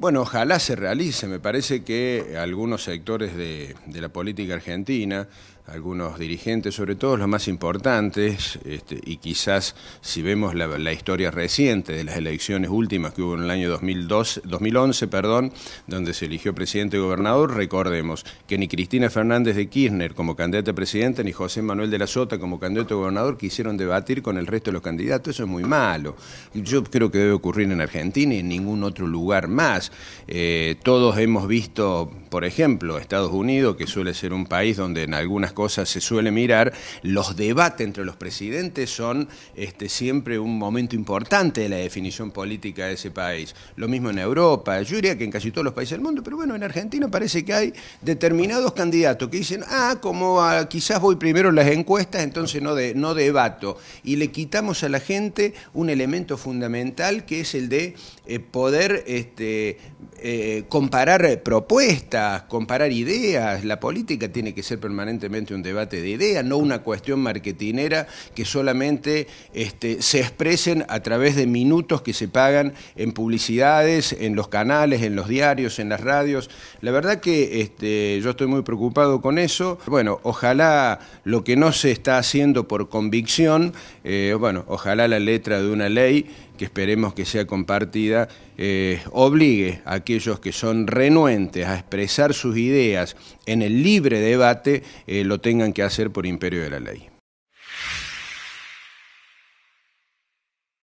Bueno, ojalá se realice. Me parece que algunos sectores de, la política argentina algunos dirigentes, sobre todo los más importantes, este, y quizás si vemos la, historia reciente de las elecciones últimas que hubo en el año 2011, perdón, donde se eligió presidente y gobernador, recordemos que ni Cristina Fernández de Kirchner como candidata a presidenta, ni José Manuel de la Sota como candidato a gobernador quisieron debatir con el resto de los candidatos, eso es muy malo. Yo creo que debe ocurrir en Argentina y en ningún otro lugar más. Eh, todos hemos visto por ejemplo, Estados Unidos, que suele ser un país donde en algunas cosas se suele mirar, los debates entre los presidentes son este, siempre un momento importante de la definición política de ese país. Lo mismo en Europa, yo diría que en casi todos los países del mundo, pero bueno, en Argentina parece que hay determinados candidatos que dicen, ah, como ah, quizás voy primero en las encuestas, entonces no, de, no debato. Y le quitamos a la gente un elemento fundamental que es el de eh, poder este, eh, comparar propuestas, comparar ideas. La política tiene que ser permanentemente un debate de ideas, no una cuestión marketinera que solamente este, se expresen a través de minutos que se pagan en publicidades, en los canales, en los diarios, en las radios. La verdad que este, yo estoy muy preocupado con eso. Bueno, ojalá lo que no se está haciendo por convicción, eh, bueno, ojalá la letra de una ley que esperemos que sea compartida, eh, obligue a aquellos que son renuentes a expresar sus ideas en el libre debate, eh, lo tengan que hacer por imperio de la ley.